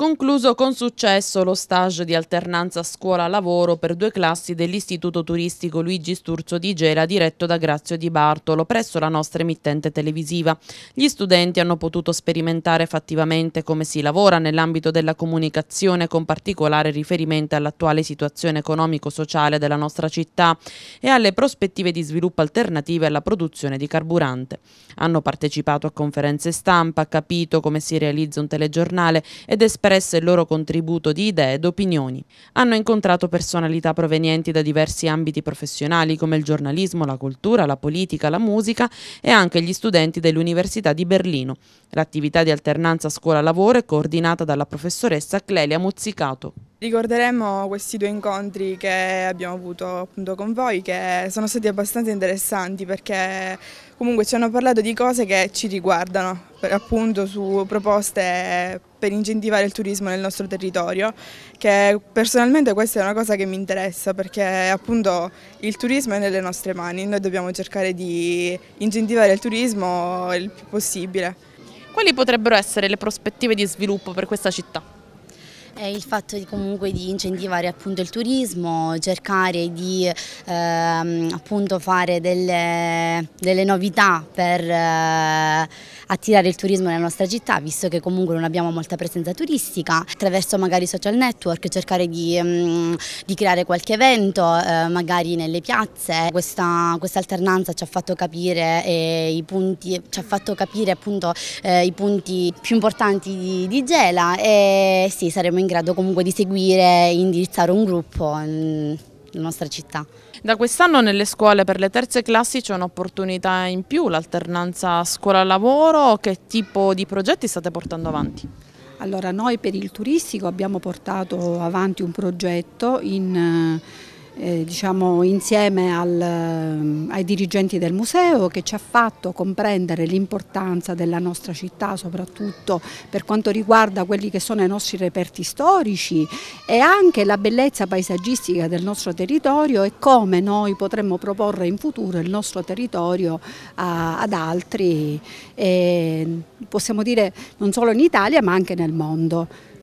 Concluso con successo lo stage di alternanza scuola-lavoro per due classi dell'Istituto Turistico Luigi Sturzo di Gela diretto da Grazio Di Bartolo presso la nostra emittente televisiva. Gli studenti hanno potuto sperimentare fattivamente come si lavora nell'ambito della comunicazione con particolare riferimento all'attuale situazione economico-sociale della nostra città e alle prospettive di sviluppo alternative alla produzione di carburante. Hanno partecipato a conferenze stampa, capito come si realizza un telegiornale ed esperto espresse il loro contributo di idee ed opinioni. Hanno incontrato personalità provenienti da diversi ambiti professionali come il giornalismo, la cultura, la politica, la musica e anche gli studenti dell'Università di Berlino. L'attività di alternanza scuola-lavoro è coordinata dalla professoressa Clelia Mozzicato. Ricorderemo questi due incontri che abbiamo avuto appunto con voi che sono stati abbastanza interessanti perché comunque ci hanno parlato di cose che ci riguardano appunto su proposte per incentivare il turismo nel nostro territorio che personalmente questa è una cosa che mi interessa perché appunto il turismo è nelle nostre mani noi dobbiamo cercare di incentivare il turismo il più possibile. Quali potrebbero essere le prospettive di sviluppo per questa città? Eh, il fatto di, comunque di incentivare appunto il turismo, cercare di ehm, appunto fare delle, delle novità per eh, attirare il turismo nella nostra città, visto che comunque non abbiamo molta presenza turistica, attraverso magari social network cercare di, ehm, di creare qualche evento, eh, magari nelle piazze. Questa, questa, alternanza ci ha fatto capire eh, i punti, ci ha fatto capire appunto eh, i punti più importanti di, di Gela e sì, saremo in grado comunque di seguire e indirizzare un gruppo nella nostra città. Da quest'anno nelle scuole per le terze classi c'è un'opportunità in più, l'alternanza scuola-lavoro, che tipo di progetti state portando avanti? Allora noi per il turistico abbiamo portato avanti un progetto in eh, diciamo, insieme al, ehm, ai dirigenti del museo che ci ha fatto comprendere l'importanza della nostra città soprattutto per quanto riguarda quelli che sono i nostri reperti storici e anche la bellezza paesaggistica del nostro territorio e come noi potremmo proporre in futuro il nostro territorio a, ad altri, e, ehm, possiamo dire non solo in Italia ma anche nel mondo.